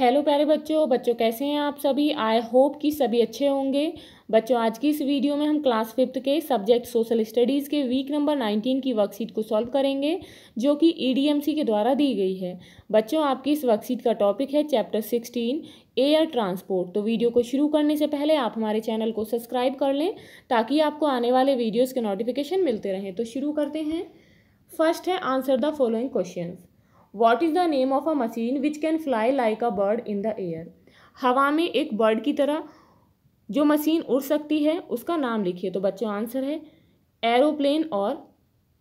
hello प्यारे बच्चों बच्चों कैसे हैं आप सभी आई होप कि सभी अच्छे होंगे बच्चों आज की इस वीडियो में हम क्लास फिफ्थ के सब्जेक्ट सोशल स्टडीज़ के वीक नंबर नाइनटीन की वर्कशीट को सॉल्व करेंगे जो कि ईडीएमसी e के द्वारा दी गई है बच्चों आपकी इस वर्कशीट का टॉपिक है चैप्टर सिक्सटीन एयर ट्रांसपोर्ट तो वीडियो को शुरू करने से पहले आप हमारे चैनल को सब्सक्राइब कर लें ताकि आपको आने वाले वीडियोज़ के नोटिफिकेशन मिलते रहें तो शुरू करते हैं फर्स्ट है answer the following question what is the name of a machine which can fly like a bird in the air हवा में एक बर्ड की तरह जो मशीन उड़ सकती है उसका नाम लिखिए तो बच्चों आंसर है एरोप्लेन और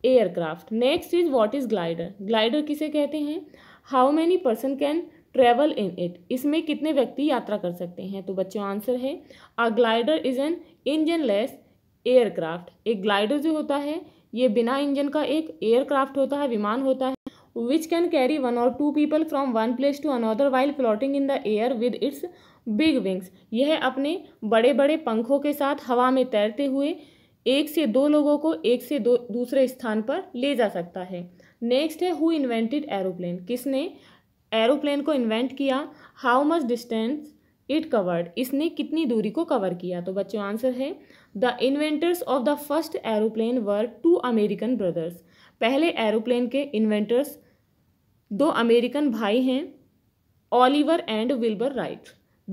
aircraft next is what is glider glider किसे कहते हैं how many person can travel in it इसमें कितने व्यक्ति यात्रा कर सकते हैं तो बच्चों आंसर है a glider is an engine less aircraft एक ग्लाइडर जो होता है ये बिना इंजन का एक एयरक्राफ्ट होता है विमान होता है विच कैन कैरी वन और two people from one place to another while floating in the air with its big wings यह अपने बड़े बड़े पंखों के साथ हवा में तैरते हुए एक से दो लोगों को एक से दो दूसरे स्थान पर ले जा सकता है नेक्स्ट है हु इन्वेंटेड एरोप्लेन किसने एरोप्लेन को इन्वेंट किया how much distance it covered इसने कितनी दूरी को कवर किया तो बच्चों आंसर है the inventors of the first aeroplane were two American brothers पहले एरोप्लेन के इन्वेंटर्स दो अमेरिकन भाई हैं Oliver and Wilbur Wright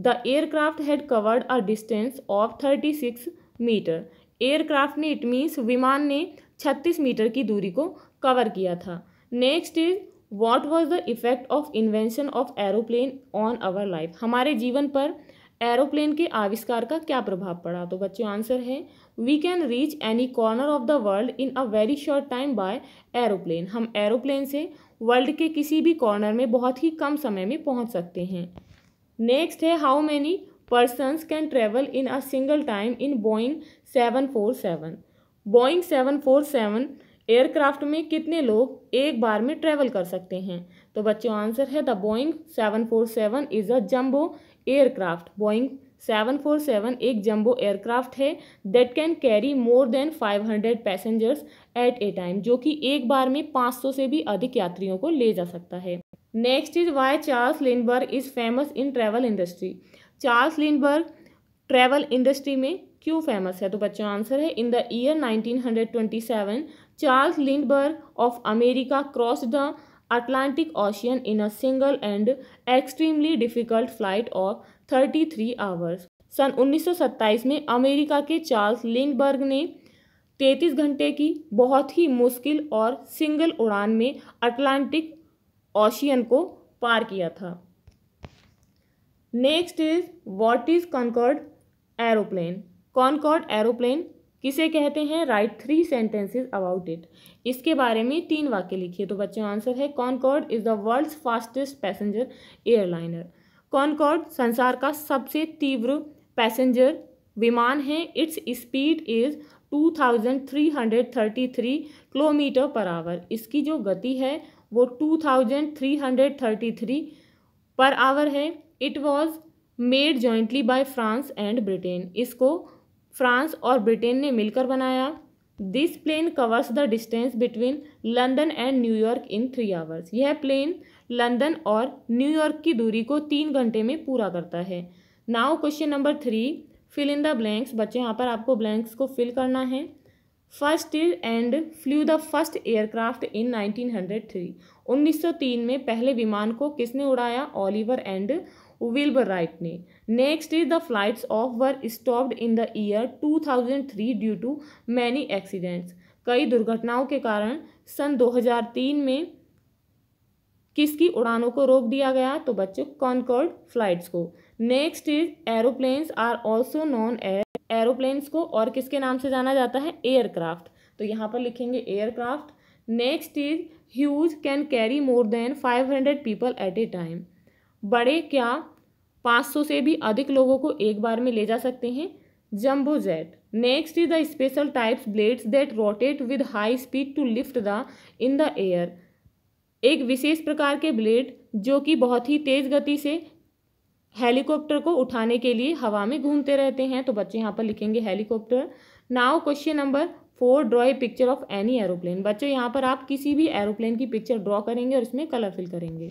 the aircraft had covered a distance of thirty six metre aircraft ने इट मीन्स विमान ने छत्तीस मीटर की दूरी को कवर किया था next is what was the effect of invention of aeroplane on our life हमारे जीवन पर एरोप्लेन के आविष्कार का क्या प्रभाव पड़ा तो बच्चों आंसर है we can reach any corner of the world in a very short time by aeroplane हम एरोप्लेन से वर्ल्ड के किसी भी कॉर्नर में बहुत ही कम समय में पहुंच सकते हैं नेक्स्ट है how many persons can travel in a single time in Boeing seven four seven Boeing seven four seven aircraft में कितने लोग एक बार में ट्रेवल कर सकते हैं तो बच्चों आंसर है the Boeing seven four seven is a jumbo aircraft Boeing 747 एक जंबो एयरक्राफ्ट है that can carry more than 500 passengers at a time जो कि एक बार में 500 से भी अधिक यात्रियों को ले जा सकता है next is why Charles Lindbergh is famous in travel industry Charles Lindbergh travel industry में क्यों फेमस है तो बच्चों आंसर है in the year 1927 Charles Lindbergh of America cross the Atlantic in a single and extremely difficult flight of thirty 33 hours सन 1927 में America के Charles Lindberg ने 33 घंटे की बहुत ही मुश्किल और सिंगल उड़ान में अटलांटिक ओशियन को पार किया था next is what is Concorde aeroplane Concorde aeroplane किसे कहते हैं write three sentences about it इसके बारे में तीन वाक्य लिखिए तो बच्चों आंसर है Concorde is the world's fastest passenger airliner Concorde संसार का सबसे तीव्र पैसेंजर विमान है its speed is 2333 kilometre per hour इसकी जो गति है वो 2333 पर आवर है it was made jointly by France and Britain इसको फ्रांस और ब्रिटेन ने मिलकर बनाया this plane covers the distance between London and New York in three hours यह प्लेन लंदन और न्यूयॉर्क की दूरी को तीन घंटे में पूरा करता है now question number three fill in the blanks बच्चे यहाँ पर आपको ब्लैंक्स को फिल करना है first is and flew the first aircraft in nineteen hundred three उन्नीस सौ तीन में पहले विमान को किसने उड़ाया ओलिवर एंड राइट ने next is the flights of were stopped in the year 2003 due to many accidents कई दुर्घटनाओं के कारण सन 2003 में किसकी उड़ानों को रोक दिया गया तो बच्चों कॉन्कॉर्ड फ्लाइट्स को next is aeroplanes are also non air aeroplanes को और किसके नाम से जाना जाता है एयरक्राफ्ट तो यहाँ पर लिखेंगे aircraft next is huge can carry more than five hundred people at a time बड़े क्या 500 से भी अधिक लोगों को एक बार में ले जा सकते हैं jumbo jet next is the special types blades that rotate with high speed to lift the in the air एक विशेष प्रकार के ब्लेड जो कि बहुत ही तेज़ गति से हेलीकॉप्टर को उठाने के लिए हवा में घूमते रहते हैं तो बच्चे यहाँ पर लिखेंगे helicopter now question number four draw a picture of any aeroplane बच्चों यहाँ पर आप किसी भी एरोप्लेन की पिक्चर ड्रॉ करेंगे और इसमें कलर फिल करेंगे